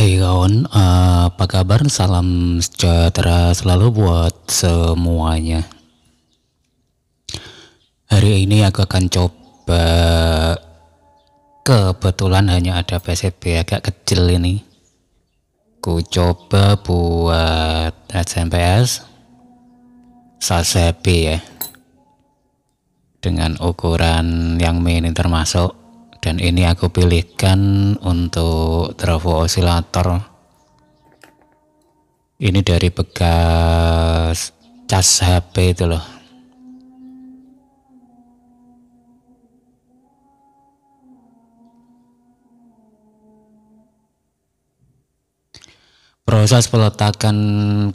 Hai kawan, eh, apa kabar? Salam sejahtera selalu buat semuanya. Hari ini aku akan coba kebetulan hanya ada PCB agak kecil ini. Ku coba buat SMPS sasep ya. Dengan ukuran yang mini termasuk dan ini aku pilihkan untuk trafo osilator ini dari bekas cas HP itu loh proses peletakan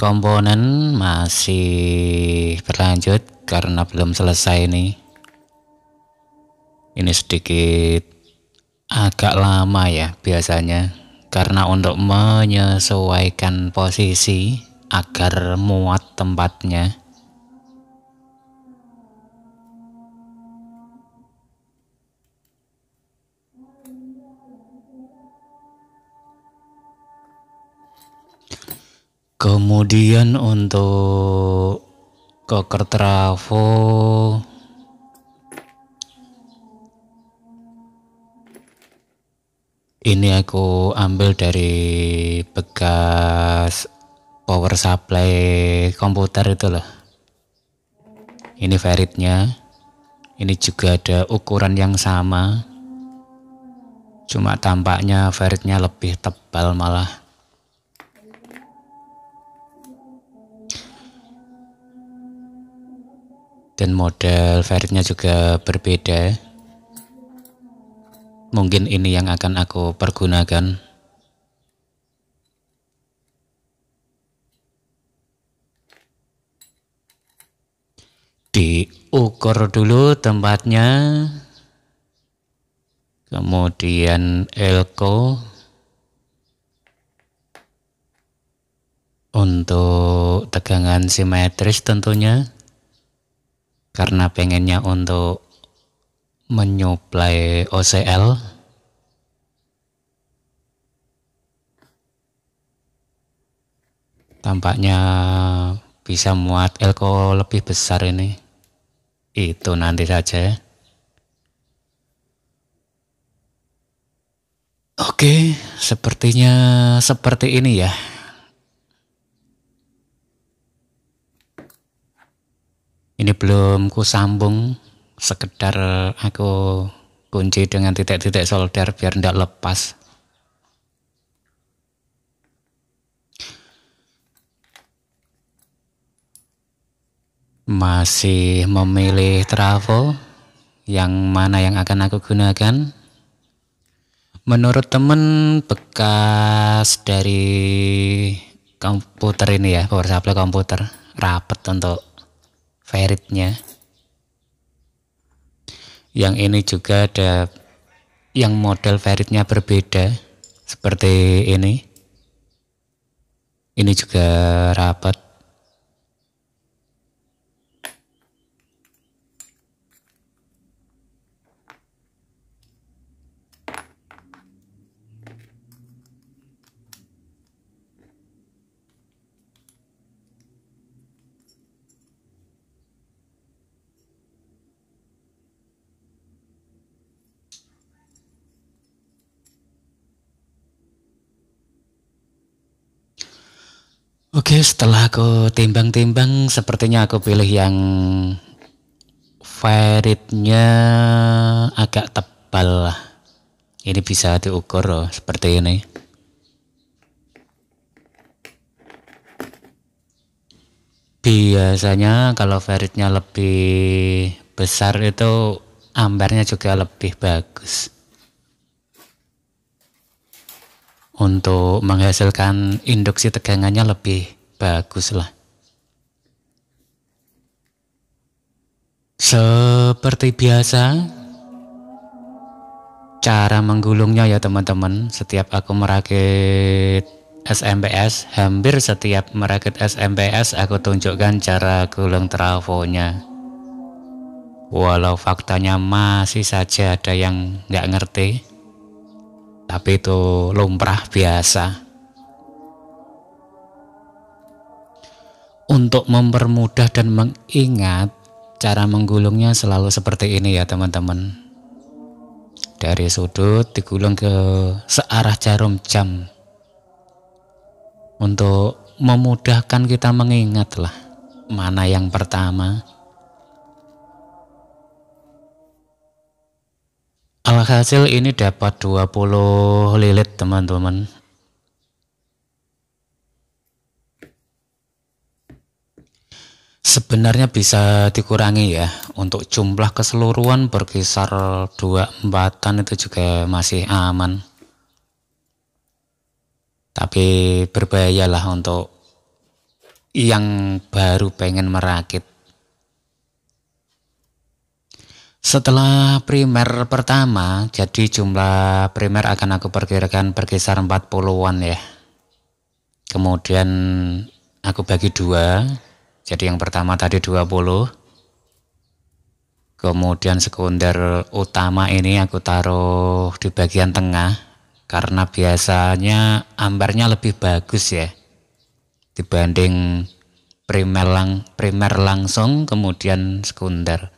komponen masih berlanjut karena belum selesai nih ini sedikit agak lama ya biasanya karena untuk menyesuaikan posisi agar muat tempatnya kemudian untuk koker trafo ini aku ambil dari bekas power supply komputer itu loh ini veritnya ini juga ada ukuran yang sama cuma tampaknya veritnya lebih tebal malah dan model veritnya juga berbeda mungkin ini yang akan aku pergunakan diukur dulu tempatnya kemudian elko untuk tegangan simetris tentunya karena pengennya untuk menyuplai OCL tampaknya bisa muat elko lebih besar ini itu nanti saja ya. oke sepertinya seperti ini ya ini belum ku sambung sekedar eh, aku kunci dengan titik-titik solder biar tidak lepas masih memilih travel yang mana yang akan aku gunakan menurut temen bekas dari komputer ini ya power supply komputer rapet untuk feritnya yang ini juga ada yang model feritnya berbeda seperti ini ini juga rapat Oke, setelah aku timbang-timbang, sepertinya aku pilih yang feritnya agak tebal lah. Ini bisa diukur loh, seperti ini. Biasanya kalau ferritnya lebih besar itu ambarnya juga lebih bagus. Untuk menghasilkan induksi tegangannya lebih baguslah. Seperti biasa, cara menggulungnya ya teman-teman, setiap aku merakit SMPS, hampir setiap merakit SMPS aku tunjukkan cara gulung trafonya. Walau faktanya masih saja ada yang nggak ngerti, tapi itu lumrah biasa. untuk mempermudah dan mengingat cara menggulungnya selalu seperti ini ya teman-teman dari sudut digulung ke searah jarum jam untuk memudahkan kita mengingatlah mana yang pertama alhasil ini dapat 20 lilit teman-teman Sebenarnya bisa dikurangi ya. Untuk jumlah keseluruhan berkisar dua empatan itu juga masih aman. Tapi berbahayalah untuk yang baru pengen merakit. Setelah primer pertama, jadi jumlah primer akan aku perkirakan berkisar 40-an ya. Kemudian aku bagi dua, jadi yang pertama tadi 20. Kemudian sekunder utama ini aku taruh di bagian tengah karena biasanya ambarnya lebih bagus ya dibanding primer lang primer langsung kemudian sekunder.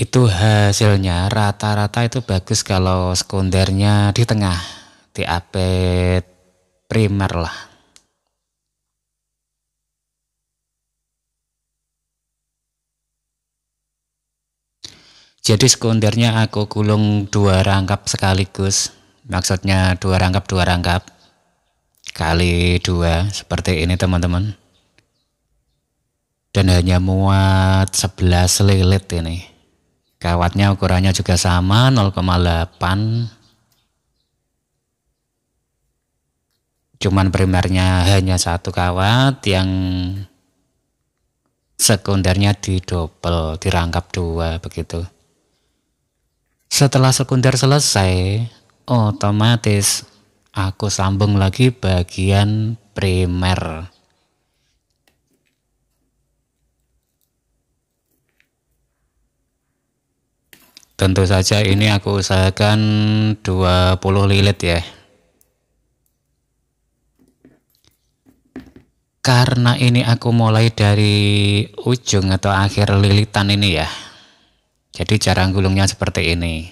Itu hasilnya rata-rata itu bagus kalau sekundernya di tengah, di apet primer lah. Jadi sekundernya aku gulung dua rangkap sekaligus. Maksudnya dua rangkap dua rangkap kali dua seperti ini teman-teman. Dan hanya muat 11 lilit ini. Kawatnya ukurannya juga sama 0,8 cuman primernya hanya satu kawat yang sekundernya didobel dirangkap dua begitu setelah sekunder selesai, otomatis aku sambung lagi bagian primer. Tentu saja ini aku usahakan 20 lilit ya. Karena ini aku mulai dari ujung atau akhir lilitan ini ya. Jadi cara gulungnya seperti ini.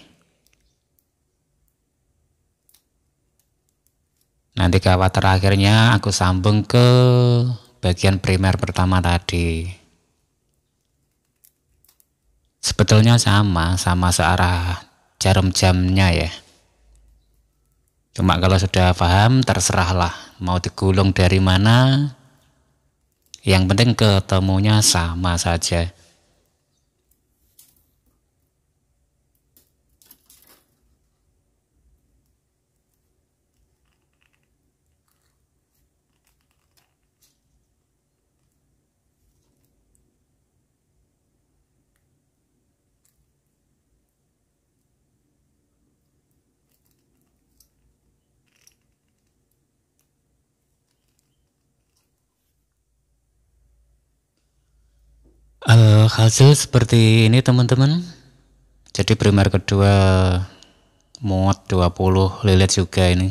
Nanti kawat terakhirnya aku sambung ke bagian primer pertama tadi. Sebetulnya sama, sama searah jarum jamnya ya. Cuma kalau sudah paham terserahlah mau digulung dari mana. Yang penting ketemunya sama saja. uh, hasil seperti ini teman-teman jadi primer kedua muat 20 lilit juga ini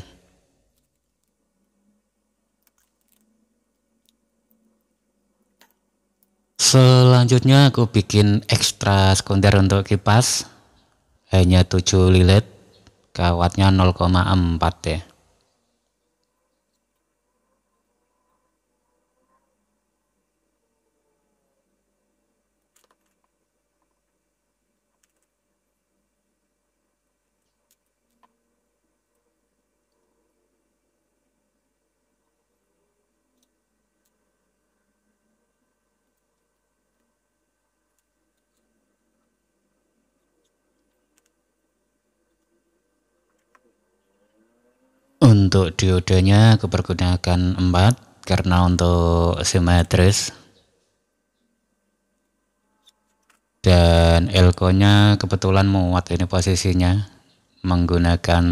selanjutnya aku bikin ekstra sekunder untuk kipas hanya 7 lilit kawatnya 0,4 ya untuk diodanya kepergunakan 4 karena untuk simetris dan elko nya kebetulan muat ini posisinya menggunakan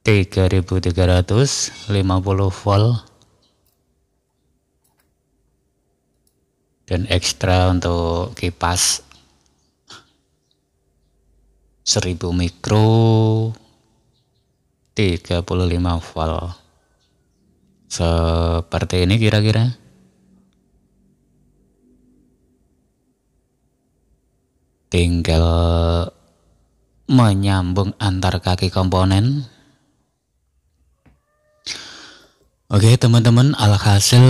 3350 volt dan ekstra untuk kipas 1000 mikro 35 volt seperti ini kira-kira tinggal menyambung antar kaki komponen Oke teman-teman alhasil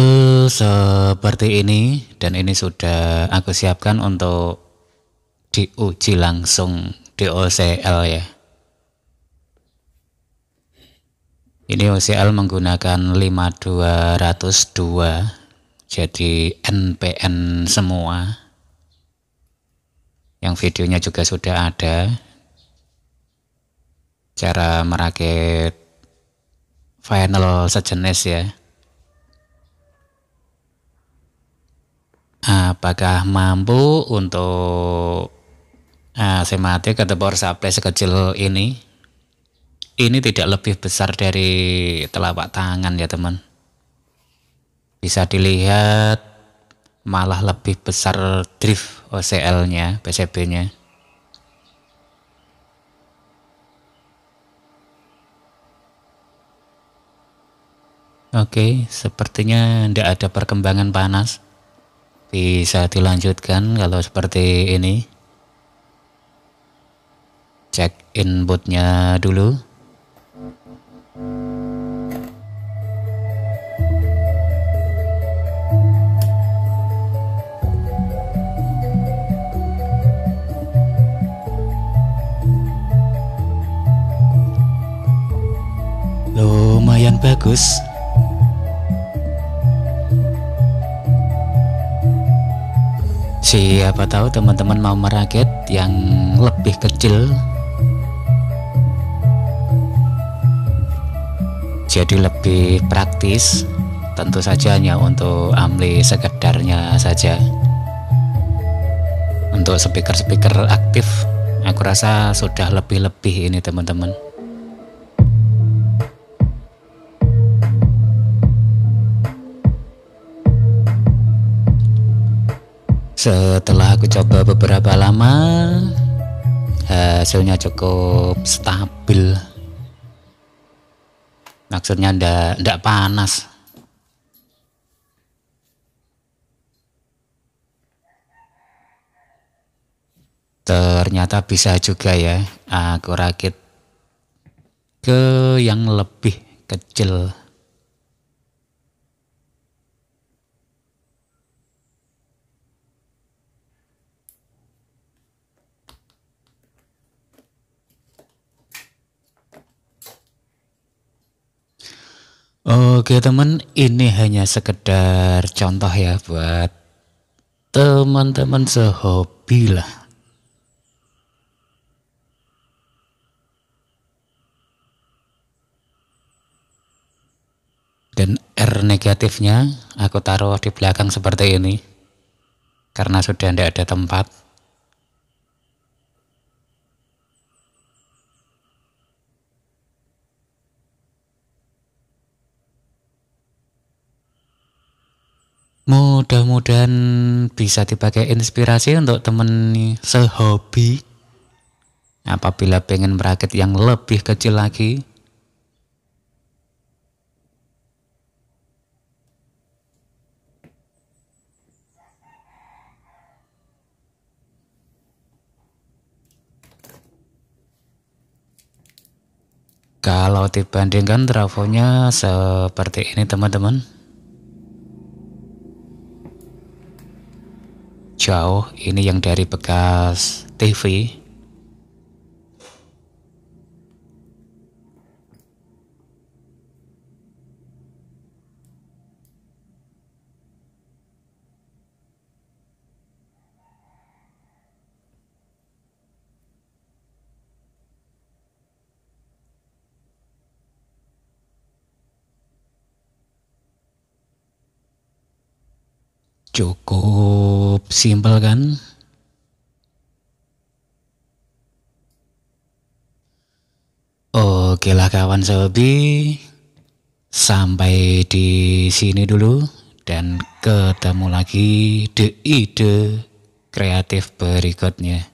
seperti ini dan ini sudah aku siapkan untuk diuji langsung di OCL ya ini OCL menggunakan 5202 jadi NPN semua yang videonya juga sudah ada cara merakit final sejenis ya apakah mampu untuk asematik ah, atau power supply sekecil ini ini tidak lebih besar dari telapak tangan ya teman bisa dilihat malah lebih besar drift OCL nya PCB nya Oke, sepertinya tidak ada perkembangan panas. Bisa dilanjutkan kalau seperti ini. Cek inputnya dulu. lumayan bagus siapa tahu teman-teman mau merakit yang lebih kecil jadi lebih praktis tentu saja hanya untuk amli sekedarnya saja untuk speaker-speaker aktif aku rasa sudah lebih-lebih ini teman-teman Setelah aku coba beberapa lama, hasilnya cukup stabil. Maksudnya ndak ndak panas. Ternyata bisa juga ya aku rakit ke yang lebih kecil. Oke teman, ini hanya sekedar contoh ya buat teman-teman sehobi lah. Dan R negatifnya aku taruh di belakang seperti ini. Karena sudah tidak ada tempat. mudah-mudahan bisa dipakai inspirasi untuk temen sehobi apabila pengen merakit yang lebih kecil lagi kalau dibandingkan trafonya seperti ini teman-teman jauh ini yang dari bekas TV cukup Simple kan? Oke lah kawan Sobi, sampai di sini dulu dan ketemu lagi di ide kreatif berikutnya.